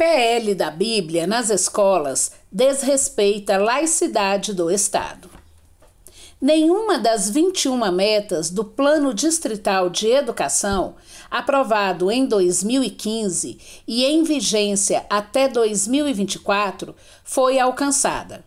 PL da Bíblia nas escolas desrespeita a laicidade do Estado. Nenhuma das 21 metas do Plano Distrital de Educação, aprovado em 2015 e em vigência até 2024, foi alcançada.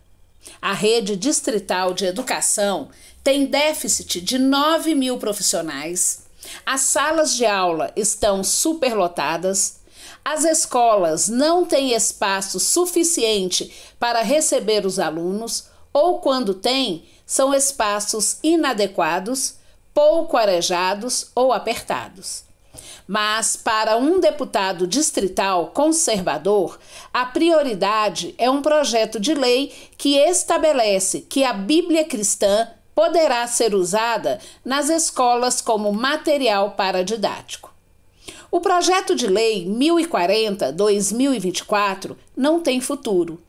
A rede distrital de educação tem déficit de 9 mil profissionais, as salas de aula estão superlotadas as escolas não têm espaço suficiente para receber os alunos, ou quando têm, são espaços inadequados, pouco arejados ou apertados. Mas, para um deputado distrital conservador, a prioridade é um projeto de lei que estabelece que a Bíblia cristã poderá ser usada nas escolas como material para didático. O projeto de lei 1040-2024 não tem futuro,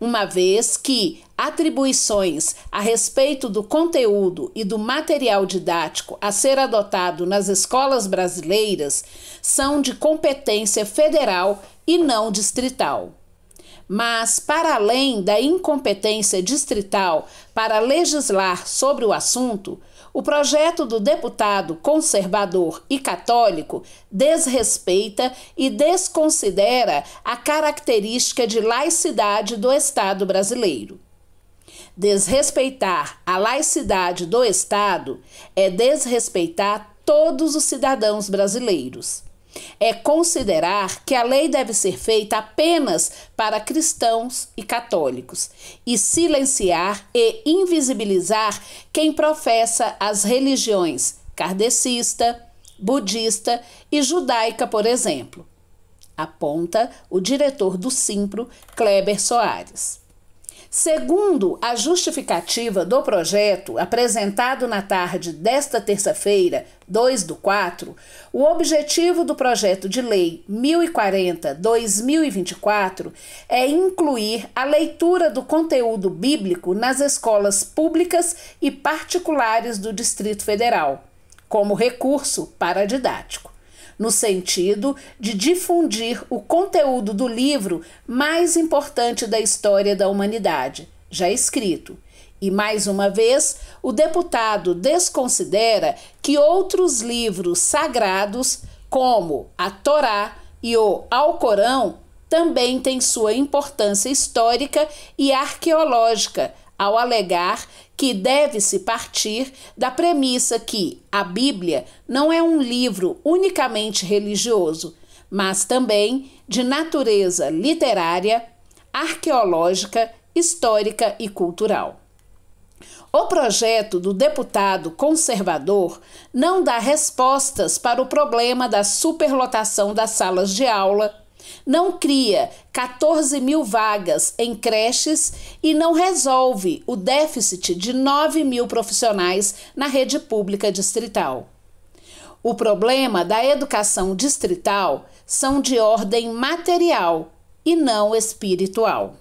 uma vez que atribuições a respeito do conteúdo e do material didático a ser adotado nas escolas brasileiras são de competência federal e não distrital mas para além da incompetência distrital para legislar sobre o assunto, o projeto do deputado conservador e católico desrespeita e desconsidera a característica de laicidade do Estado brasileiro. Desrespeitar a laicidade do Estado é desrespeitar todos os cidadãos brasileiros é considerar que a lei deve ser feita apenas para cristãos e católicos e silenciar e invisibilizar quem professa as religiões kardecista, budista e judaica, por exemplo, aponta o diretor do Simpro, Kleber Soares. Segundo a justificativa do projeto apresentado na tarde desta terça-feira, 2 do 4, o objetivo do projeto de lei 1040-2024 é incluir a leitura do conteúdo bíblico nas escolas públicas e particulares do Distrito Federal, como recurso paradidático no sentido de difundir o conteúdo do livro mais importante da história da humanidade, já escrito. E mais uma vez, o deputado desconsidera que outros livros sagrados, como a Torá e o Alcorão, também têm sua importância histórica e arqueológica ao alegar que deve-se partir da premissa que a Bíblia não é um livro unicamente religioso, mas também de natureza literária, arqueológica, histórica e cultural. O projeto do deputado conservador não dá respostas para o problema da superlotação das salas de aula não cria 14 mil vagas em creches e não resolve o déficit de 9 mil profissionais na rede pública distrital. O problema da educação distrital são de ordem material e não espiritual.